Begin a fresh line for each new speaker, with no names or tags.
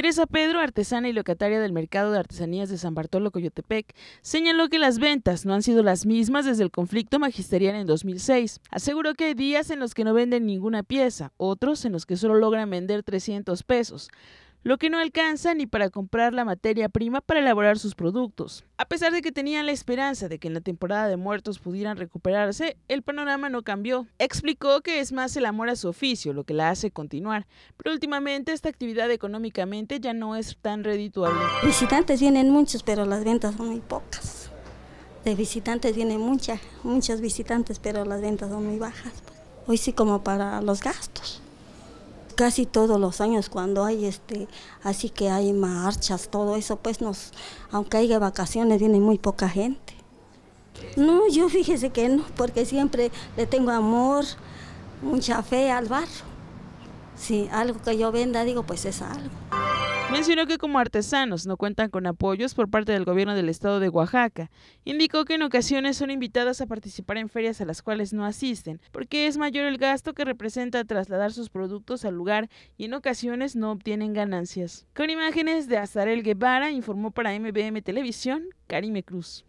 Teresa Pedro, artesana y locataria del mercado de artesanías de San Bartolo Coyotepec, señaló que las ventas no han sido las mismas desde el conflicto magisterial en 2006. Aseguró que hay días en los que no venden ninguna pieza, otros en los que solo logran vender 300 pesos lo que no alcanza ni para comprar la materia prima para elaborar sus productos. A pesar de que tenían la esperanza de que en la temporada de muertos pudieran recuperarse, el panorama no cambió. Explicó que es más el amor a su oficio lo que la hace continuar, pero últimamente esta actividad económicamente ya no es tan redituable. Visitantes vienen
muchos, pero las ventas son muy pocas. De visitantes vienen muchas, muchas visitantes, pero las ventas son muy bajas. Hoy sí como para los gastos casi todos los años cuando hay este, así que hay marchas, todo eso, pues nos, aunque haya vacaciones, viene muy poca gente. No, yo fíjese que no, porque siempre le tengo amor, mucha fe al barro. Sí, algo que yo venda, digo, pues es algo.
Mencionó que como artesanos no cuentan con apoyos por parte del gobierno del estado de Oaxaca. Indicó que en ocasiones son invitadas a participar en ferias a las cuales no asisten, porque es mayor el gasto que representa trasladar sus productos al lugar y en ocasiones no obtienen ganancias. Con imágenes de Azarel Guevara, informó para MBM Televisión, Karime Cruz.